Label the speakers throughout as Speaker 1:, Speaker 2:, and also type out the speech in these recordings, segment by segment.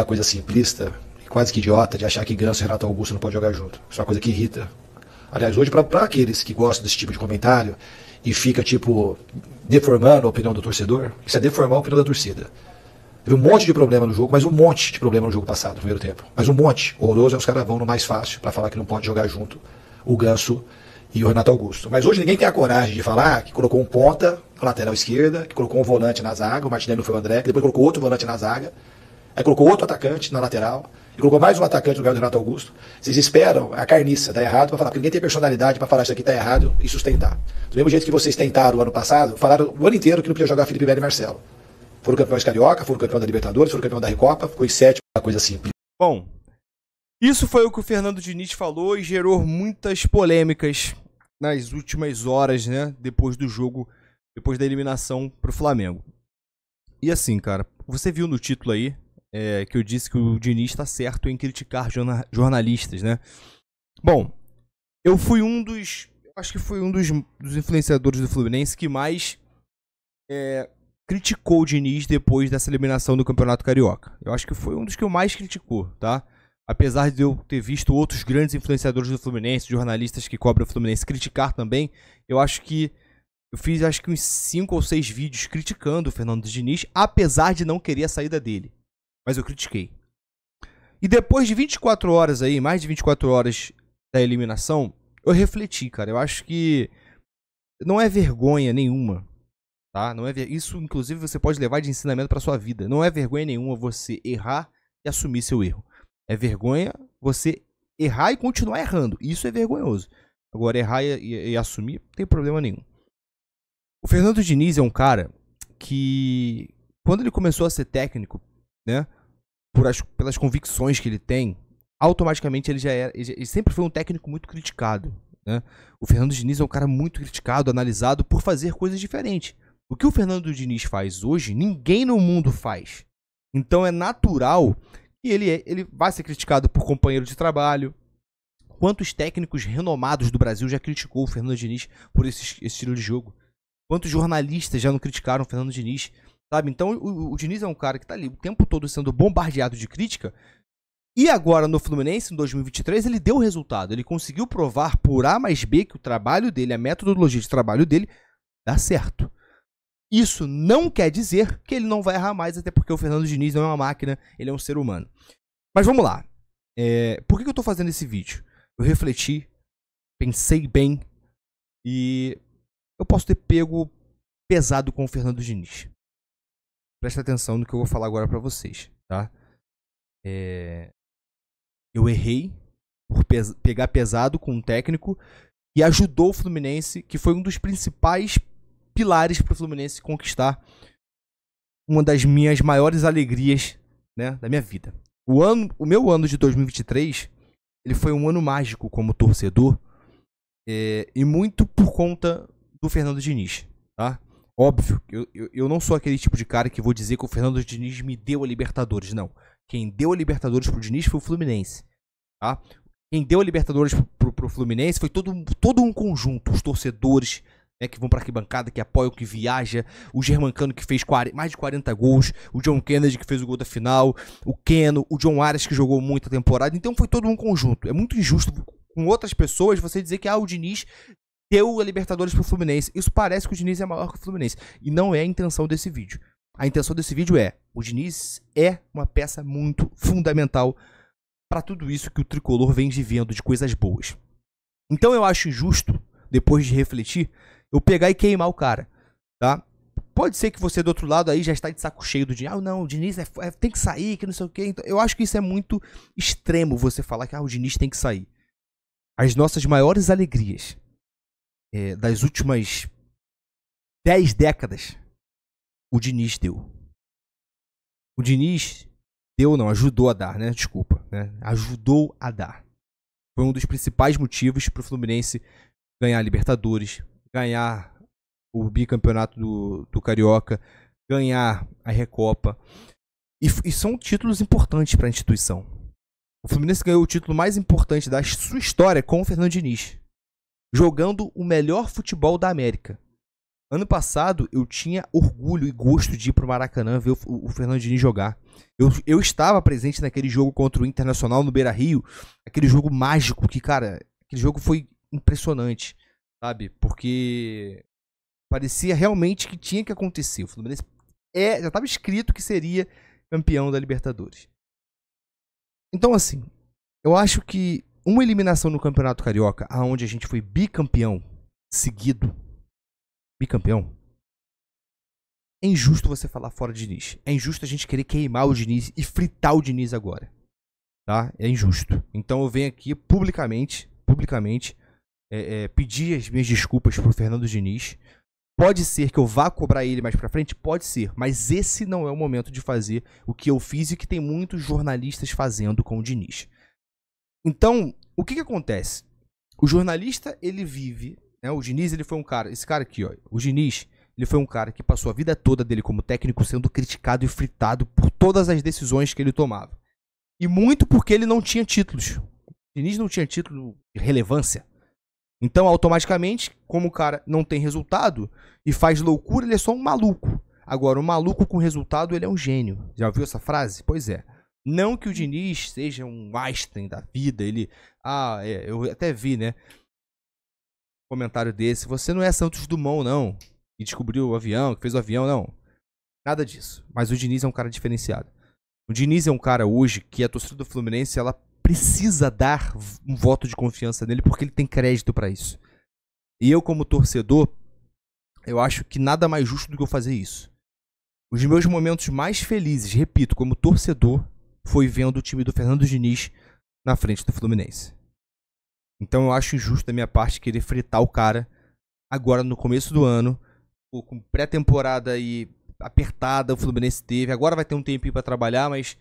Speaker 1: Uma coisa simplista e quase que idiota de achar que Ganso e Renato Augusto não podem jogar junto. Isso é uma coisa que irrita. Aliás, hoje, para aqueles que gostam desse tipo de comentário e fica, tipo, deformando a opinião do torcedor, isso é deformar a opinião da torcida. Teve um monte de problema no jogo, mas um monte de problema no jogo passado, no primeiro tempo. Mas um monte. O horroroso é os caras vão no mais fácil para falar que não pode jogar junto o Ganso e o Renato Augusto. Mas hoje ninguém tem a coragem de falar que colocou um ponta na lateral esquerda, que colocou um volante na zaga, o Martinelli não foi o André, que depois colocou outro volante na zaga. Aí colocou outro atacante na lateral. E colocou mais um atacante no lugar do Renato Augusto. Vocês esperam a carniça dar errado para falar, porque ninguém tem personalidade para falar isso aqui está errado e sustentar. Do mesmo jeito que vocês tentaram o ano passado, falaram o ano inteiro que não podia jogar Felipe Melo e Marcelo. Foram campeões carioca, foram campeão da Libertadores, foram campeão da Recopa, ficou em sétimo, uma coisa simples. Bom, isso foi o que o Fernando Diniz falou e gerou muitas polêmicas nas últimas horas, né? Depois do jogo, depois da eliminação pro Flamengo. E assim, cara, você viu no título aí, é, que eu disse que o Diniz está certo em criticar jorna jornalistas, né? Bom, eu fui um dos. Acho que foi um dos, dos influenciadores do Fluminense que mais é, criticou o Diniz depois dessa eliminação do Campeonato Carioca. Eu acho que foi um dos que eu mais criticou, tá? Apesar de eu ter visto outros grandes influenciadores do Fluminense, jornalistas que cobrem o Fluminense, criticar também, eu acho que eu fiz acho que uns 5 ou 6 vídeos criticando o Fernando Diniz, apesar de não querer a saída dele mas eu critiquei. E depois de 24 horas aí, mais de 24 horas da eliminação, eu refleti, cara. Eu acho que não é vergonha nenhuma, tá? Não é ver... isso inclusive você pode levar de ensinamento para sua vida. Não é vergonha nenhuma você errar e assumir seu erro. É vergonha você errar e continuar errando. Isso é vergonhoso. Agora errar e, e, e assumir não tem problema nenhum. O Fernando Diniz é um cara que quando ele começou a ser técnico, né? as, pelas convicções que ele tem, automaticamente ele já era. Ele, sempre foi um técnico muito criticado. Né? O Fernando Diniz é um cara muito criticado, analisado por fazer coisas diferentes. O que o Fernando Diniz faz hoje, ninguém no mundo faz. Então é natural que ele, é, ele vá ser criticado por companheiro de trabalho. Quantos técnicos renomados do Brasil já criticou o Fernando Diniz por esse, esse estilo de jogo? Quantos jornalistas já não criticaram o Fernando Diniz Sabe? Então o, o Diniz é um cara que tá ali o tempo todo sendo bombardeado de crítica. E agora no Fluminense, em 2023, ele deu resultado. Ele conseguiu provar por A mais B que o trabalho dele, a metodologia de trabalho dele, dá certo. Isso não quer dizer que ele não vai errar mais, até porque o Fernando Diniz não é uma máquina, ele é um ser humano. Mas vamos lá. É, por que eu tô fazendo esse vídeo? Eu refleti, pensei bem e eu posso ter pego pesado com o Fernando Diniz presta atenção no que eu vou falar agora para vocês, tá? É... Eu errei por pes pegar pesado com um técnico que ajudou o Fluminense, que foi um dos principais pilares para o Fluminense conquistar uma das minhas maiores alegrias, né, da minha vida. O ano, o meu ano de 2023, ele foi um ano mágico como torcedor é... e muito por conta do Fernando Diniz, tá? Óbvio, eu, eu, eu não sou aquele tipo de cara que vou dizer que o Fernando Diniz me deu a Libertadores, não. Quem deu a Libertadores pro Diniz foi o Fluminense. Tá? Quem deu a Libertadores pro, pro, Fluminense foi todo, todo um conjunto, os torcedores, né, que vão para arquibancada, que apoiam, que viaja, o Germancano que fez 40, mais de 40 gols, o John Kennedy que fez o gol da final, o Keno, o John Arias que jogou muita temporada, então foi todo um conjunto. É muito injusto com outras pessoas você dizer que ah, o Diniz deu a Libertadores pro Fluminense. Isso parece que o Diniz é maior que o Fluminense. E não é a intenção desse vídeo. A intenção desse vídeo é: o Diniz é uma peça muito fundamental para tudo isso que o tricolor vem vivendo de coisas boas. Então eu acho injusto, depois de refletir, eu pegar e queimar o cara, tá? Pode ser que você do outro lado aí já está de saco cheio do Diniz. Ah, não, o Diniz é, é, tem que sair, que não sei o quê. Então, eu acho que isso é muito extremo você falar que ah, o Diniz tem que sair. As nossas maiores alegrias é, das últimas 10 décadas, o Diniz deu. O Diniz deu, não, ajudou a dar, né? Desculpa, né? Ajudou a dar. Foi um dos principais motivos para o Fluminense ganhar a Libertadores, ganhar o bicampeonato do, do Carioca, ganhar a Recopa. E, e são títulos importantes para a instituição. O Fluminense ganhou o título mais importante da sua história com o Fernando Diniz, jogando o melhor futebol da América. Ano passado eu tinha orgulho e gosto de ir pro Maracanã ver o, o Fernandinho jogar. Eu, eu estava presente naquele jogo contra o Internacional no Beira Rio, aquele jogo mágico que, cara, aquele jogo foi impressionante, sabe? Porque parecia realmente que tinha que acontecer. O Fluminense é, já estava escrito que seria campeão da Libertadores. Então, assim, eu acho que uma eliminação no Campeonato Carioca, aonde a gente foi bicampeão seguido. Bicampeão. É injusto você falar fora de Diniz. É injusto a gente querer queimar o Diniz e fritar o Diniz agora. Tá? É injusto. Então eu venho aqui publicamente, publicamente, é, é, pedir as minhas desculpas pro Fernando Diniz. Pode ser que eu vá cobrar ele mais pra frente? Pode ser. Mas esse não é o momento de fazer o que eu fiz e que tem muitos jornalistas fazendo com o Diniz. Então, o que que acontece? O jornalista, ele vive, né? O Diniz, ele foi um cara, esse cara aqui, ó, o Diniz, ele foi um cara que passou a vida toda dele como técnico sendo criticado e fritado por todas as decisões que ele tomava. E muito porque ele não tinha títulos. O Diniz não tinha título de relevância. Então, automaticamente, como o cara não tem resultado e faz loucura, ele é só um maluco. Agora, o um maluco com resultado, ele é um gênio. Já ouviu essa frase? Pois é. Não que o Diniz seja um Einstein da vida, ele. Ah, é, eu até vi, né? Um comentário desse. Você não é Santos Dumont, não. Que descobriu o avião, que fez o avião, não. Nada disso. Mas o Diniz é um cara diferenciado. O Diniz é um cara hoje que a torcida do Fluminense ela precisa dar um voto de confiança nele porque ele tem crédito para isso. E eu, como torcedor, eu acho que nada mais justo do que eu fazer isso. Os meus momentos mais felizes, repito, como torcedor, foi vendo o time do Fernando Diniz na frente do Fluminense. Então eu acho injusto da minha parte querer fritar o cara agora no começo do ano, com pré-temporada e apertada o Fluminense teve. Agora vai ter um tempinho para trabalhar, mas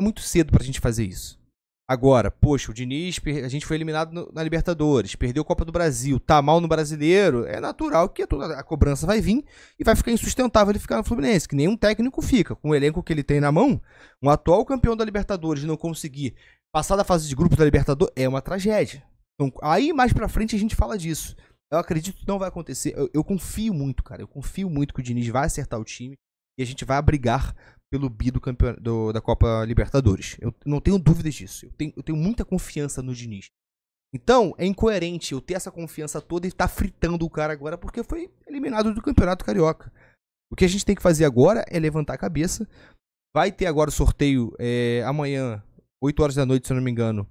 Speaker 1: é muito cedo para a gente fazer isso. Agora, poxa, o Diniz, a gente foi eliminado na Libertadores, perdeu a Copa do Brasil, tá mal no Brasileiro, é natural que a, a, cobrança vai vir e vai ficar insustentável ele ficar no Fluminense, que nenhum técnico fica. Com o elenco que ele tem na mão, um atual campeão da Libertadores não conseguir passar da fase de grupo da Libertadores é uma tragédia. Então, aí mais pra frente a gente fala disso. Eu acredito que não vai acontecer. Eu, eu confio muito, cara. Eu confio muito que o Diniz vai acertar o time e a gente vai brigar pelo bi do do, da Copa Libertadores. Eu não tenho dúvidas disso. Eu tenho, eu tenho muita confiança no Diniz. Então, é incoerente eu ter essa confiança toda e estar tá fritando o cara agora porque foi eliminado do Campeonato Carioca. O que a gente tem que fazer agora é levantar a cabeça. Vai ter agora o sorteio é, amanhã, 8 horas da noite, se eu não me engano,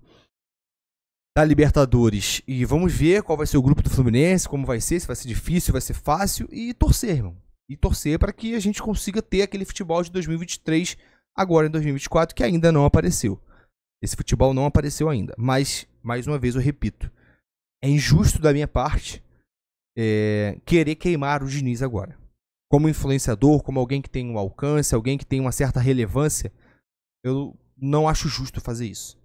Speaker 1: da Libertadores. E vamos ver qual vai ser o grupo do Fluminense, como vai ser, se vai ser difícil, vai ser fácil. E torcer, irmão e torcer para que a gente consiga ter aquele futebol de 2023 agora em 2024 que ainda não apareceu. Esse futebol não apareceu ainda, mas mais uma vez eu repito, é injusto da minha parte é, querer queimar o Diniz agora. Como influenciador, como alguém que tem um alcance, alguém que tem uma certa relevância, eu não acho justo fazer isso.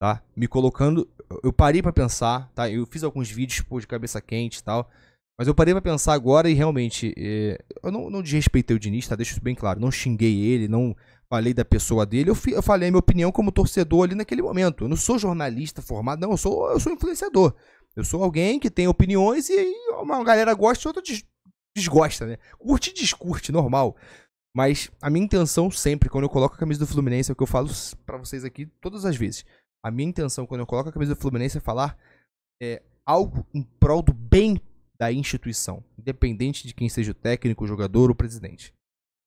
Speaker 1: Tá? Me colocando, eu parei para pensar, tá? Eu fiz alguns vídeos pô, de cabeça quente e tal mas eu parei pra pensar agora e realmente. É, eu não, não desrespeitei o Diniz, tá? Deixa isso bem claro. Não xinguei ele, não falei da pessoa dele. Eu, eu falei a minha opinião como torcedor ali naquele momento. Eu não sou jornalista formado, não. Eu sou, eu sou influenciador. Eu sou alguém que tem opiniões e uma galera gosta e outra des, desgosta, né? Curte e descurte, normal. Mas a minha intenção sempre, quando eu coloco a camisa do Fluminense, é o que eu falo para vocês aqui todas as vezes. A minha intenção, quando eu coloco a camisa do Fluminense, é falar é, algo em prol do bem da instituição, independente de quem seja o técnico, o jogador ou o presidente.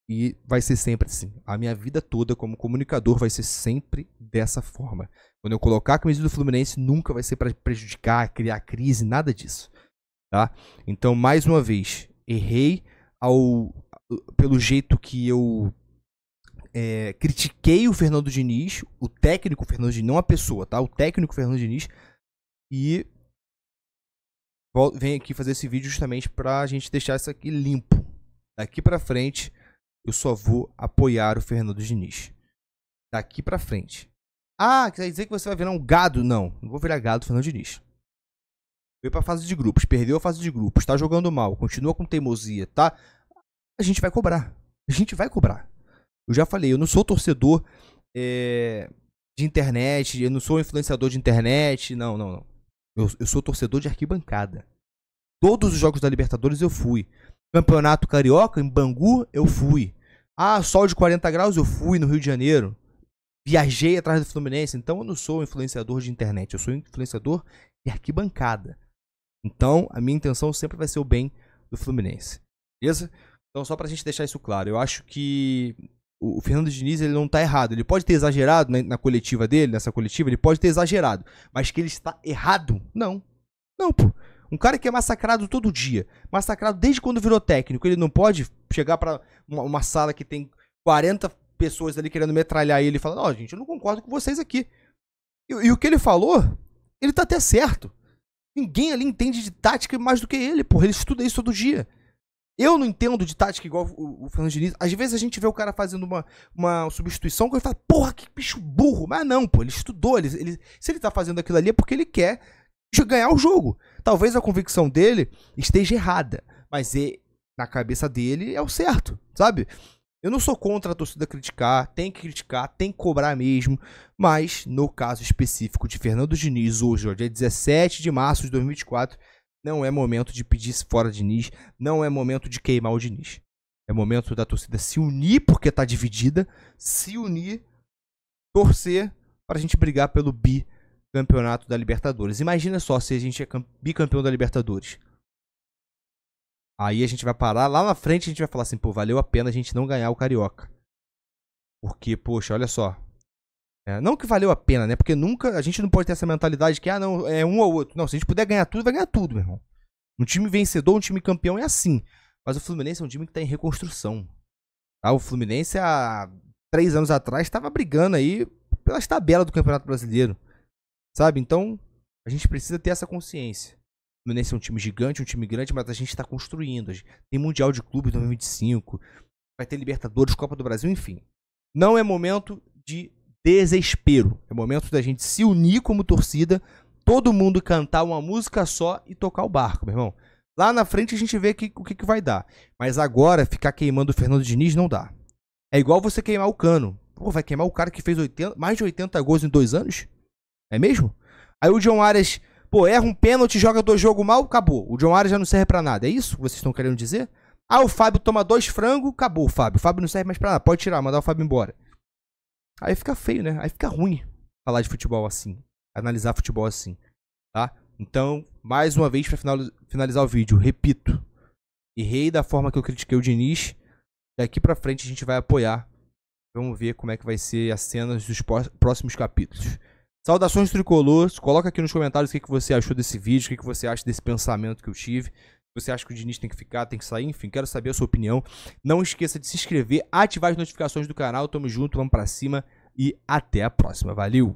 Speaker 1: E vai ser sempre assim. A minha vida toda como comunicador vai ser sempre dessa forma. Quando eu colocar a camisa do Fluminense, nunca vai ser para prejudicar, criar crise, nada disso. Tá? Então, mais uma vez, errei ao pelo jeito que eu é, critiquei o Fernando Diniz, o técnico Fernando Diniz, não a pessoa, tá? O técnico Fernando Diniz e venho aqui fazer esse vídeo justamente para a gente deixar isso aqui limpo. Daqui para frente, eu só vou apoiar o Fernando Diniz. Daqui para frente. Ah, quer dizer que você vai virar um gado? Não, não vou virar gado, Fernando Diniz. Veio pra fase de grupos, perdeu a fase de grupos, tá jogando mal, continua com teimosia, tá? A gente vai cobrar. A gente vai cobrar. Eu já falei, eu não sou torcedor é, de internet, eu não sou influenciador de internet, não, não, não. Eu, eu sou torcedor de arquibancada. Todos os jogos da Libertadores eu fui. Campeonato Carioca, em Bangu, eu fui. Ah, sol de 40 graus, eu fui no Rio de Janeiro. Viajei atrás do Fluminense. Então eu não sou influenciador de internet, eu sou influenciador de arquibancada. Então a minha intenção sempre vai ser o bem do Fluminense. Beleza? Então, só pra gente deixar isso claro, eu acho que o Fernando Diniz ele não está errado. Ele pode ter exagerado na, na, coletiva dele, nessa coletiva, ele pode ter exagerado. Mas que ele está errado? Não. Não, pô. Um cara que é massacrado todo dia, massacrado desde quando virou técnico, ele não pode chegar para uma, uma, sala que tem 40 pessoas ali querendo metralhar ele e falar: Ó, oh, gente, eu não concordo com vocês aqui. E, e, o que ele falou, ele tá até certo. Ninguém ali entende de tática mais do que ele, porra. Ele estuda isso todo dia. Eu não entendo de tática igual o, o Fernando Diniz. Às vezes a gente vê o cara fazendo uma, uma substituição que ele fala, porra, que bicho burro. Mas não, pô, ele estudou. Ele, ele, se ele tá fazendo aquilo ali é porque ele quer ganhar o jogo. Talvez a convicção dele esteja errada, mas é, na cabeça dele é o certo, sabe? Eu não sou contra a torcida criticar, tem que criticar, tem que cobrar mesmo, mas no caso específico de Fernando Diniz, hoje, ó, dia 17 de março de 2024, não é momento de pedir fora de Diniz, não é momento de queimar o Diniz. É momento da torcida se unir, porque tá dividida, se unir, torcer para a gente brigar pelo bicampeonato da Libertadores. Imagina só se a gente é bicampeão da Libertadores. Aí a gente vai parar lá na frente a gente vai falar assim, pô, valeu a pena a gente não ganhar o Carioca. Porque, poxa, olha só, é, não que valeu a pena, né? Porque nunca. A gente não pode ter essa mentalidade que, ah, não, é um ou outro. Não, se a gente puder ganhar tudo, vai ganhar tudo, meu irmão. Um time vencedor, um time campeão é assim. Mas o Fluminense é um time que tá em reconstrução. Tá? O Fluminense, há três anos atrás, estava brigando aí pelas tabelas do Campeonato Brasileiro. Sabe? Então, a gente precisa ter essa consciência. O Fluminense é um time gigante, um time grande, mas a gente está construindo. Tem Mundial de Clube 2025, vai ter Libertadores, Copa do Brasil, enfim. Não é momento de desespero. É o momento da gente se unir como torcida, todo mundo cantar uma música só e tocar o barco, meu irmão. Lá na frente a gente vê que, o que, que vai dar. Mas agora, ficar queimando o Fernando Diniz não dá. É igual você queimar o cano. Pô, vai queimar o cara que fez 80, mais de 80 gols em dois anos? É mesmo? Aí o John Arias, pô, erra um pênalti, joga dois jogos mal, acabou. O John Arias já não serve para nada. É isso que vocês estão querendo dizer? Ah, o Fábio toma dois frangos, acabou o Fábio. O Fábio não serve mais pra nada. Pode tirar, mandar o Fábio embora. Aí fica feio, né? Aí fica ruim falar de futebol assim, analisar futebol assim, tá? Então, mais uma vez para finalizar o vídeo, repito, errei da forma que eu critiquei o Diniz. Daqui para frente a gente vai apoiar. Vamos ver como é que vai ser as cenas dos próximos capítulos. Saudações tricolores. Coloca aqui nos comentários o que, você achou desse vídeo, o que você acha desse pensamento que eu tive você acha que o Diniz tem que ficar, tem que sair, enfim, quero saber a sua opinião. Não esqueça de se inscrever, ativar as notificações do canal. Tamo junto, vamos para cima e até a próxima. Valeu!